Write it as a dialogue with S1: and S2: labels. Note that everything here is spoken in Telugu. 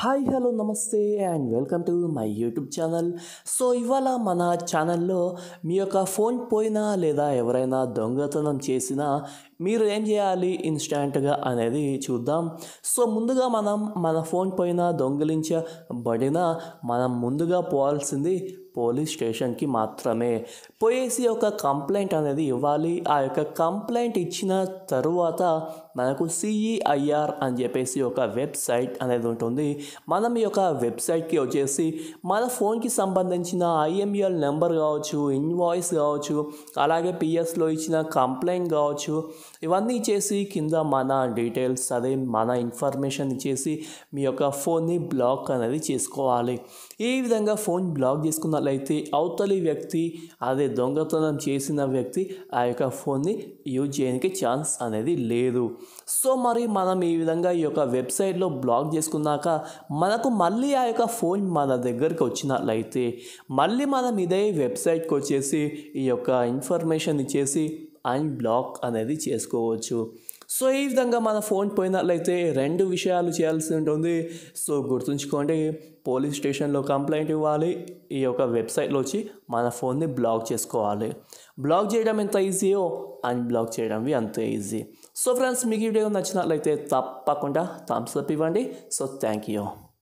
S1: హాయ్ హలో నమస్తే and welcome to my YouTube channel so ఇవాళ మన ఛానల్లో మీ యొక్క ఫోన్ పోయినా లేదా ఎవరైనా దొంగతనం చేసినా మీరు ఏం చేయాలి ఇన్స్టాంట్గా అనేది చూద్దాం సో ముందుగా మనం మన ఫోన్ పోయినా దొంగిలించబడిన మనం ముందుగా పోవాల్సింది పోలీస్ స్టేషన్కి మాత్రమే పోయేసి ఒక కంప్లైంట్ అనేది ఇవ్వాలి ఆ యొక్క కంప్లైంట్ ఇచ్చిన తరువాత మనకు సిఈఐఆర్ అని చెప్పేసి ఒక వెబ్సైట్ అనేది ఉంటుంది మనం ఈ యొక్క వెబ్సైట్కి వచ్చేసి మన ఫోన్కి సంబంధించిన ఐఎంఈఎల్ నెంబర్ కావచ్చు ఇన్వాయిస్ కావచ్చు అలాగే పిఎస్లో ఇచ్చిన కంప్లైంట్ కావచ్చు ఇవన్నీ చేసి కింద మన డీటెయిల్స్ అదే మన ఇన్ఫర్మేషన్ ఇచ్చేసి మీ యొక్క ఫోన్ని బ్లాక్ అనేది చేసుకోవాలి ఈ విధంగా ఫోన్ బ్లాక్ చేసుకున్న ఉన్నట్లయితే అవతలి వ్యక్తి అదే దొంగతనం చేసిన వ్యక్తి ఆ యొక్క ఫోన్ని యూజ్ చేయడానికి ఛాన్స్ అనేది లేదు సో మరి మనం ఈ విధంగా ఈ యొక్క వెబ్సైట్లో బ్లాక్ చేసుకున్నాక మనకు మళ్ళీ ఆ యొక్క ఫోన్ మన దగ్గరికి వచ్చినట్లయితే మళ్ళీ మనం ఇదే వెబ్సైట్కి వచ్చేసి ఈ యొక్క ఇన్ఫర్మేషన్ ఇచ్చేసి అన్బ్లాక్ అనేది చేసుకోవచ్చు సో ఈ విధంగా మన ఫోన్ పోయినట్లయితే రెండు విషయాలు చేయాల్సి ఉంటుంది సో గుర్తుంచుకోండి పోలీస్ స్టేషన్లో కంప్లైంట్ ఇవ్వాలి ఈ యొక్క వెబ్సైట్లో వచ్చి మన ఫోన్ని బ్లాక్ చేసుకోవాలి బ్లాక్ చేయడం ఎంత ఈజీయో అన్బ్లాక్ చేయడం అంతే ఈజీ సో ఫ్రెండ్స్ మీకు వీడియో నచ్చినట్లయితే తప్పకుండా థమ్స్అప్ ఇవ్వండి సో థ్యాంక్ యూ